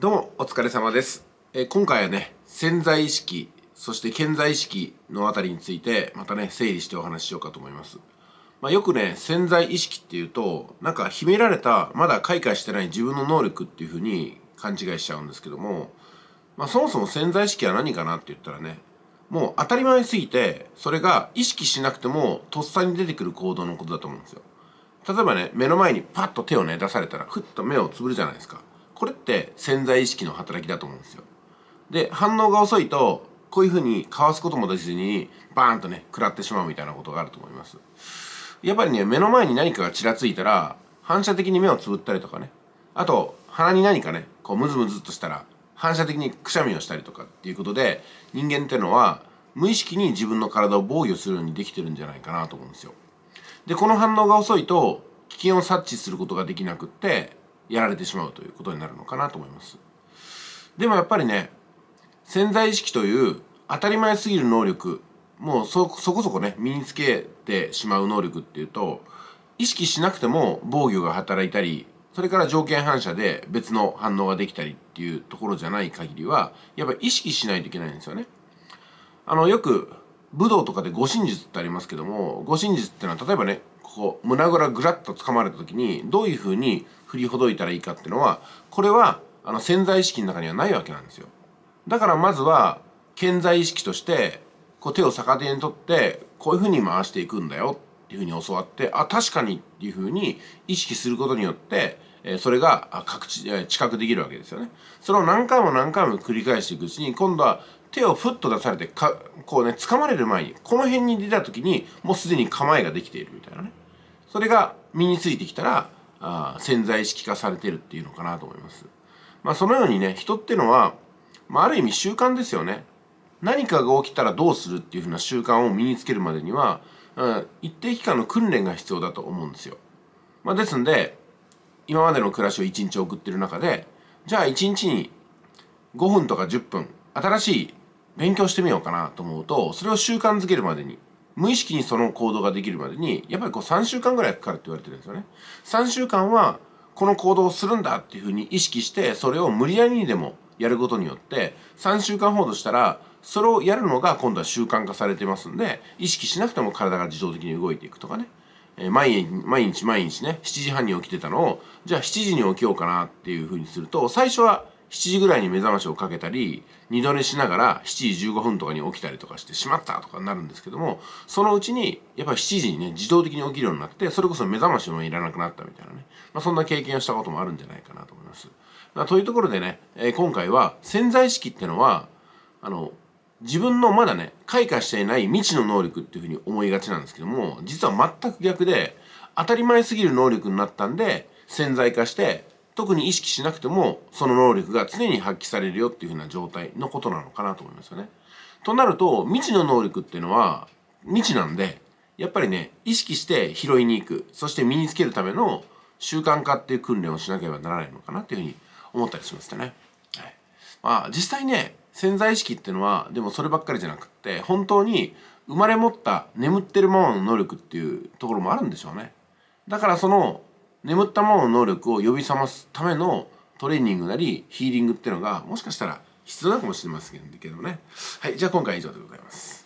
どうもお疲れ様です、えー、今回はね潜在意識そして潜在意識のあたりについてまたね整理してお話ししようかと思います、まあ、よくね潜在意識っていうとなんか秘められたまだ開花してない自分の能力っていうふうに勘違いしちゃうんですけども、まあ、そもそも潜在意識は何かなって言ったらねもう当たり前すぎてそれが意識しなくてもとっさに出てくる行動のことだと思うんですよ例えばね目の前にパッと手をね出されたらふっと目をつぶるじゃないですかこれって潜在意識の働きだと思うんですよで反応が遅いとこういうふうにかわすこともできずにバーンとね食らってしまうみたいなことがあると思いますやっぱりね目の前に何かがちらついたら反射的に目をつぶったりとかねあと鼻に何かねこうムズムズっとしたら反射的にくしゃみをしたりとかっていうことで人間ってのは無意識に自分の体を防御するようにできてるんじゃないかなと思うんですよでこの反応が遅いと危険を察知することができなくってやられてしまうということになるのかなと思います。でもやっぱりね潜在意識という当たり前すぎる能力もうそこそこね身につけてしまう能力っていうと意識しなくても防御が働いたりそれから条件反射で別の反応ができたりっていうところじゃない限りはやっぱ意識しないといけないんですよね。あのよく武道とかで護身術ってありますけども護身術ってのは例えばねこう胸ぐらぐらっと掴まれた時にどういうふうに振りほどいたらいいかっていうのはこれはあの潜在意識の中にはないわけなんですよ。だからまずは潜在意識としてこう手を逆手に取ってこういうふうに回していくんだよっていうふうに教わってあ確かにっていうふうに意識することによってそれが各地知覚できるわけですよね。それを何回も何回も繰り返していくうちに今度は手をふっと出されてかこうね掴まれる前にこの辺に出た時にもうすでに構えができているみたいなね。それが身についてきたらあ潜在意識化されてるっていうのかなと思います。まあ、そのようにね人ってのは、まあ、ある意味習慣ですよね。何かが起きたらどうするっていうふうな習慣を身につけるまでには、うん、一定期間の訓練が必要だと思うんですよ。まあ、ですんで今までの暮らしを一日送ってる中でじゃあ一日に5分とか10分新しい勉強してみようかなと思うとそれを習慣づけるまでに無意識にその行動ができるまでにやっぱりこう3週間ぐらいかかるって言われてるんですよね。3週間はこの行動をするんだっていうふうに意識してそれを無理やりにでもやることによって3週間ほどしたらそれをやるのが今度は習慣化されてますんで意識しなくても体が自動的に動いていくとかね、えー、毎日毎日ね7時半に起きてたのをじゃあ7時に起きようかなっていうふうにすると最初は7時ぐらいに目覚ましをかけたり二度寝しながら7時15分とかに起きたりとかしてしまったとかになるんですけどもそのうちにやっぱり7時にね自動的に起きるようになってそれこそ目覚ましもいらなくなったみたいなね、まあ、そんな経験をしたこともあるんじゃないかなと思います。というところでね、えー、今回は潜在意識ってのはあの自分のまだね開花していない未知の能力っていうふうに思いがちなんですけども実は全く逆で当たり前すぎる能力になったんで潜在化して特に意識しなくてもその能力が常に発揮されるよっていうふうな状態のことなのかなと思いますよね。となると未知の能力っていうのは未知なんでやっぱりね意識して拾いに行くそして身につけるための習慣化っていう訓練をしなければならないのかなっていうふうに思ったりしますたね。はい、まあ実際ね潜在意識っていうのはでもそればっかりじゃなくって本当に生まれ持った眠ってるままの能力っていうところもあるんでしょうね。だからその眠ったままの能力を呼び覚ますためのトレーニングなりヒーリングっていうのがもしかしたら必要なのかもしれませんけどねはいじゃあ今回は以上でございます